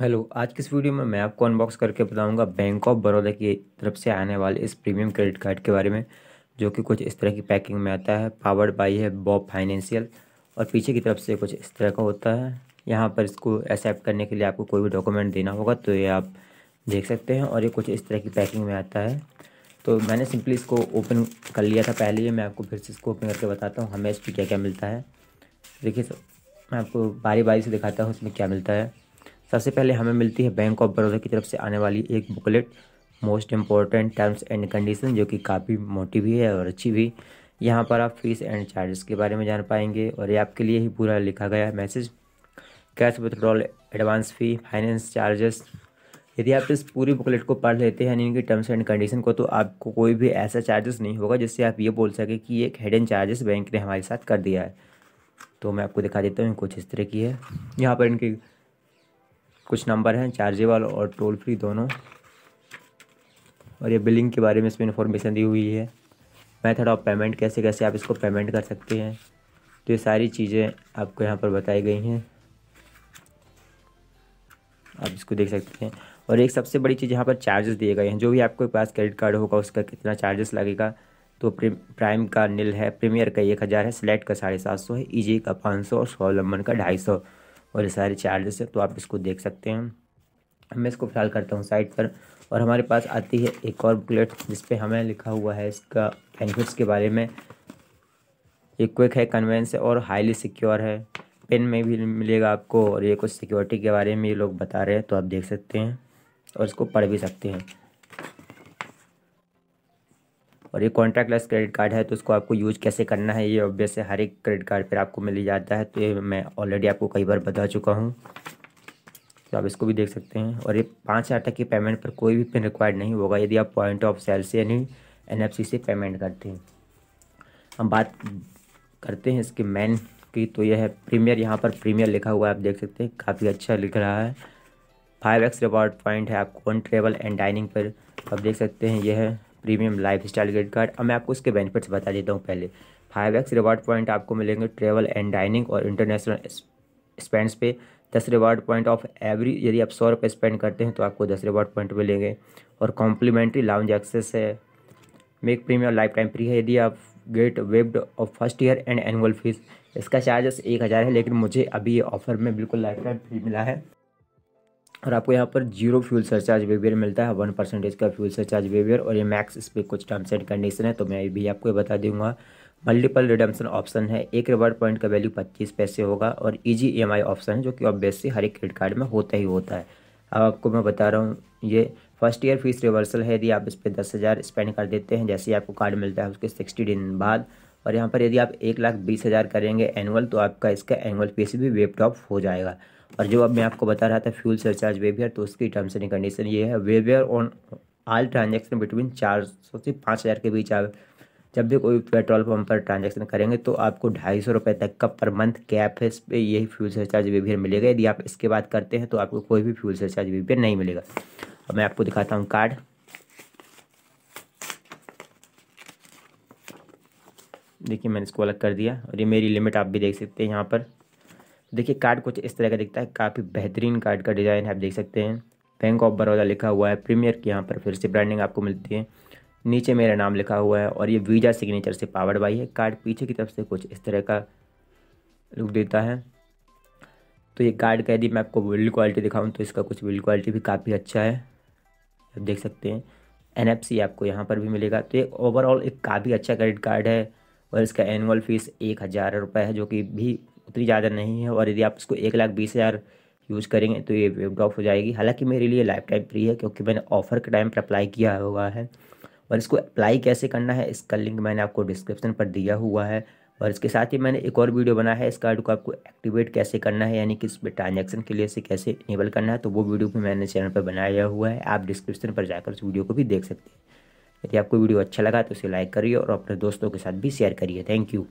hello आज की इस वीडियो में मैं आपको अनबॉक्स करके बताऊंगा बैंक ऑफ बड़ौदा की तरफ से आने वाले इस प्रीमियम क्रेडिट कार्ड के बारे में जो कि कुछ इस तरह की पैकिंग में आता है पावर्ड बाई है बॉब फाइनेंशियल और पीछे की तरफ से कुछ इस तरह का होता है यहाँ पर इसको एक्सेप्ट करने के लिए आपको कोई भी डॉक्यूमेंट देना होगा तो ये आप देख सकते हैं और ये कुछ इस तरह की पैकिंग में आता है तो मैंने सिंपली इसको ओपन कर लिया था पहले ही मैं आपको फिर से इसको ओपन करके बताता हूँ हमें इस क्या क्या मिलता है देखिए तो मैं आपको बारी बारी से दिखाता हूँ इसमें क्या मिलता है सबसे पहले हमें मिलती है बैंक ऑफ बड़ौदा की तरफ से आने वाली एक booklet most important terms and condition जो कि काफ़ी मोटी भी है और अच्छी भी यहाँ पर आप फीस एंड चार्जेस के बारे में जान पाएंगे और ये आपके लिए ही पूरा लिखा गया है message cash withdrawal advance fee finance charges यदि आप इस पूरी बुकलेट को पढ़ लेते हैं यानी टर्म्स एंड कंडीशन को तो आपको कोई भी ऐसा चार्जेस नहीं होगा जिससे आप ये बोल सकें कि एक हेड एंड चार्जेस बैंक ने हमारे साथ कर दिया है तो मैं आपको दिखा देता हूँ कुछ इस तरह की है यहाँ पर इनकी कुछ नंबर हैं चार्जेबल और टोल फ्री दोनों और ये बिलिंग के बारे में इसमें इन्फॉर्मेशन दी हुई है मेथड ऑफ पेमेंट कैसे कैसे आप इसको पेमेंट कर सकते हैं तो ये सारी चीज़ें आपको यहाँ पर बताई गई हैं आप इसको देख सकते हैं और एक सबसे बड़ी चीज़ यहाँ पर चार्जेस दिए गए हैं जो भी आपके पास क्रेडिट कार्ड होगा उसका कितना चार्जेस लगेगा तो प्राइम का नील है प्रीमियर का एक हज़ार है सिलेक्ट का साढ़े सात सौ है ईजी e का पाँच सौ और स्वावलंबन का ढाई सौ और ये सारे चार्जेस हैं तो आप इसको देख सकते हैं मैं इसको फिलहाल करता हूँ साइट पर और हमारे पास आती है एक और बुकलेट पर हमें लिखा हुआ है इसका बेनिफिट्स के बारे में ये क्विक है कन्वेंस है और हाईली सिक्योर है पेन में भी मिलेगा आपको और ये कुछ सिक्योरिटी के बारे में ये लोग बता रहे हैं तो आप देख सकते हैं और इसको पढ़ भी सकते हैं और ये कॉन्ट्रैक्ट लेस क्रेडिट कार्ड है तो इसको आपको यूज कैसे करना है ये ऑब्वियस हर एक क्रेडिट कार्ड पर आपको मिल जाता है तो ये मैं ऑलरेडी आपको कई बार बता चुका हूँ तो आप इसको भी देख सकते हैं और ये पाँच हज़ार तक की पेमेंट पर कोई भी पिन रिक्वायर्ड नहीं होगा यदि आप पॉइंट ऑफ सेल से यानी एन से पेमेंट करते हैं हम बात करते हैं इसके मैन की तो यह है प्रीमियर यहाँ पर प्रीमियर लिखा हुआ है आप देख सकते हैं काफ़ी अच्छा लिख रहा है फाइव एक्स रिवॉर्ड पॉइंट है आपको ऑन ट्रेवल एंड डाइनिंग पर आप देख सकते हैं यह है premium lifestyle credit card अब मैं आपको इसके बेनिफिट्स बता देता हूँ पहले फाइव एक्स रिवार्ड पॉइंट आपको मिलेंगे ट्रेवल एंड डाइनिंग और इंटरनेशनल स्पेंड्स पे दस रिवार्ड पॉइंट ऑफ एवरी यदि आप सौ रुपये स्पेंड करते हैं तो आपको दस रिवार्ड पॉइंट मिलेंगे और कॉम्प्लीमेंट्री लाउंज एक्सेस है make premium lifetime free है यदि आप get waived off first year and annual fees इसका चार्जेस एक हज़ार है लेकिन मुझे अभी ये ऑफर में बिल्कुल लाइफ टाइम फ्री मिला है और आपको यहाँ पर जीरो फ्यूल सरचार्ज बिहेवियर मिलता है वन परसेंटेज का फ्यूल सरचार्ज बिहेवियर और ये मैक्स इस पर कुछ टर्म्स एंड कंडीशन है तो मैं भी आपको बता दूंगा मल्टीपल रिडम्सन ऑप्शन है एक रिवार्ड पॉइंट का वैल्यू पच्चीस पैसे होगा और ईजी आई ऑप्शन है जो कि ऑब्वियसली हर एक क्रेडिट कार्ड में होता ही होता है अब आपको मैं बता रहा हूँ ये फर्स्ट ईयर फीस रिवर्सल है यदि आप इस पर दस हज़ार स्पेंड कर देते हैं जैसे ही आपको कार्ड मिलता है उसके सिक्सटी दिन बाद और यहाँ पर यदि आप एक लाख बीस हज़ार करेंगे एनुअल तो आपका इसका एनुअल फीस भी वेपटॉप हो जाएगा और जो अब मैं आपको बता रहा था फ्यूल सरचार्ज वेवियर तो उसकी टर्म्स एंड कंडीशन ये है waiver on all transaction between चार सौ से पाँच हज़ार के बीच आप जब भी कोई पेट्रोल पंप पर ट्रांजेक्शन करेंगे तो आपको ढाई सौ रुपये तक का पर मंथ कैप है इस पर यही फ्यूल सरचार्ज वेवियर मिलेगा यदि आप इसके बाद करते हैं तो आपको कोई भी फ्यूल सरचार्ज वेवियर नहीं मिलेगा अब मैं आपको दिखाता हूँ कार्ड देखिए मैंने इसको अलग कर दिया और ये मेरी लिमिट आप भी देख सकते हैं यहाँ पर देखिए कार्ड कुछ इस तरह का दिखता है काफ़ी बेहतरीन कार्ड का डिज़ाइन है आप देख सकते हैं बैंक ऑफ बड़ौदा लिखा हुआ है प्रीमियर की यहाँ पर फिर से ब्रांडिंग आपको मिलती है नीचे मेरा नाम लिखा हुआ है और ये वीजा सिग्नेचर से पावर्ड बाई है कार्ड पीछे की तरफ से कुछ इस तरह का लुक देता है तो ये कार्ड का यदि मैं आपको बिल्ड क्वालिटी दिखाऊँ तो इसका कुछ बिल्ड क्वालिटी भी काफ़ी अच्छा है आप देख सकते हैं एन आपको यहाँ पर भी मिलेगा तो ये ओवरऑल एक काफ़ी अच्छा क्रेडिट कार्ड है और इसका एनुअल फ़ीस एक हज़ार रुपये है जो कि भी उतनी ज़्यादा नहीं है और यदि आप इसको एक लाख बीस हज़ार यूज़ करेंगे तो ये वेब ड्रॉप हो जाएगी हालांकि मेरे लिए लाइफ टाइम फ्री है क्योंकि मैंने ऑफ़र के टाइम पर अप्लाई किया हुआ है और इसको अप्लाई कैसे करना है इसका लिंक मैंने आपको डिस्क्रिप्शन पर दिया हुआ है और इसके साथ ही मैंने एक और वीडियो बनाया है इस कार्ड को आपको एक्टिवेट कैसे करना है यानी कि इस पर ट्रांजेक्शन के लिए इसे कैसे इनेबल करना है तो वो वीडियो भी मैंने चैनल पर बनाया हुआ है आप डिस्क्रिप्शन पर जाकर उस वीडियो को भी देख सकते हैं यदि आपको वीडियो अच्छा लगा तो इसे लाइक करिए और अपने दोस्तों के साथ भी शेयर करिए थैंक यू